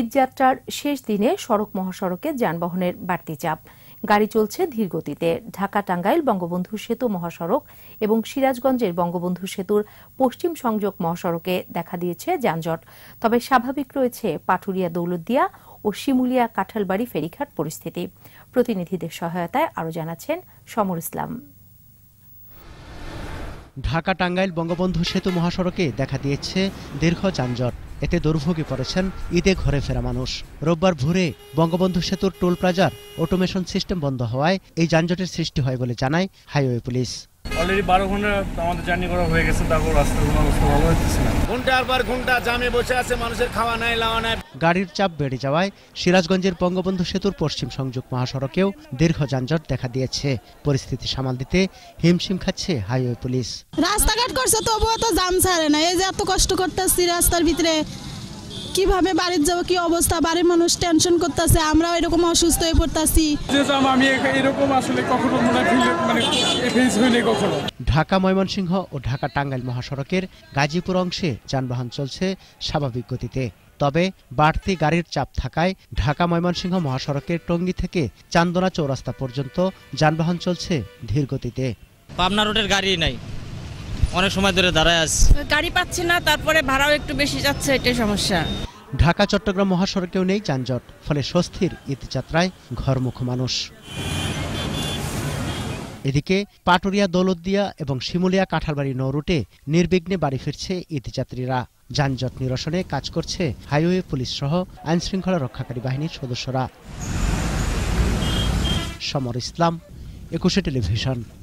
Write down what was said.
ঈদযাত্রার শেষ দিনে সড়ক মহাসড়কে যানবাহনের বাড়তি চাপ গাড়ি চলছে ধীর গতিতে ঢাকা টাঙ্গাইল বঙ্গবন্ধু সেতু মহাসড়ক এবং সিরাজগঞ্জের বঙ্গবন্ধু সেতুর পশ্চিম সংযোগ মহাসড়কে দেখা দিয়েছে যানজট তবে স্বাভাবিক রয়েছে পাটুরিয়া দৌলতদিয়া ও শিমুলিয়া কাঁঠালবাড়ি ফেরিঘাট পরিস্থিতি প্রতিনিধিদের সহায়তায় আরও জানাচ্ছেন সমর ইসলাম ঢাকা টাঙ্গাইল বঙ্গবন্ধু সেতু মহাসড়কে দেখা দিয়েছে দীর্ঘ যানজট এতে দুর্ভোগে পড়েছেন ঈদে ঘরে ফেরা মানুষ রোববার ভোরে বঙ্গবন্ধু সেতুর টোল প্লাজার অটোমেশন সিস্টেম বন্ধ হওয়ায় এই যানজটের সৃষ্টি হয় বলে জানায় হাইওয়ে পুলিশ অলরেডি বারো ঘন্টা আমাদের জার্নি করা হয়ে গেছে তারপর রাস্তাগুলো ভালো হচ্ছে না ঘন্টার পর ঘন্টা জামে বসে আছে মানুষের খাওয়া নাই লাওয়া নাই গাড়ির চাপ বেড়ে যাওয়ায় সিরাজগঞ্জের বঙ্গবন্ধু সেতুর পশ্চিম সংযোগ মহাসড়কেও দীর্ঘ যানজট দেখা দিয়েছে পরিস্থিতি সামাল দিতে হিমশিম খাচ্ছে হাইওয়ে পুলিশ রাস্তাঘাট করছে তবুও তো জাম ছাড়ে না এই যে এত কষ্ট করতেছি রাস্তার ভিতরে কিভাবে বাড়ির যাবো কি অবস্থা বাড়ির মানুষ টেনশন করতেছে আমরাও এরকম অসুস্থ হয়ে পড়তেছি মানে ঢাকা ময়মনসিংহ ও ঢাকা টাঙ্গাইল মহাসড়কের গাজীপুর অংশে যানবাহন চলছে স্বাভাবিক গতিতে তবে বাড়তি গাড়ির চাপ থাকায় ঢাকা ময়মনসিংহ মহাসড়কের টঙ্গি থেকে চান্দনা চৌরাস্তা পর্যন্ত যানবাহন চলছে ধীর গতিতে পাবনা রোডের গাড়ি নাই অনেক সময় ধরে দাঁড়ায় আছে গাড়ি পাচ্ছি না তারপরে ভাড়াও একটু বেশি যাচ্ছে এটাই সমস্যা ঢাকা চট্টগ্রাম মহাসড়কেও নেই যানজট ফলে স্বস্তির ইতিযাত্রায় ঘরমুখ মানুষ এদিকে পাটুরিয়া দৌলতদিয়া এবং শিমুলিয়া কাঁঠালবাড়ি নৌরুটে নির্বিঘ্নে বাড়ি ফিরছে ইতিযাত্রীরা যানজট নিরসনে কাজ করছে হাইওয়ে পুলিশ সহ আইনশৃঙ্খলা রক্ষাকারী বাহিনীর সদস্যরা সমর ইসলাম একুশে টেলিভিশন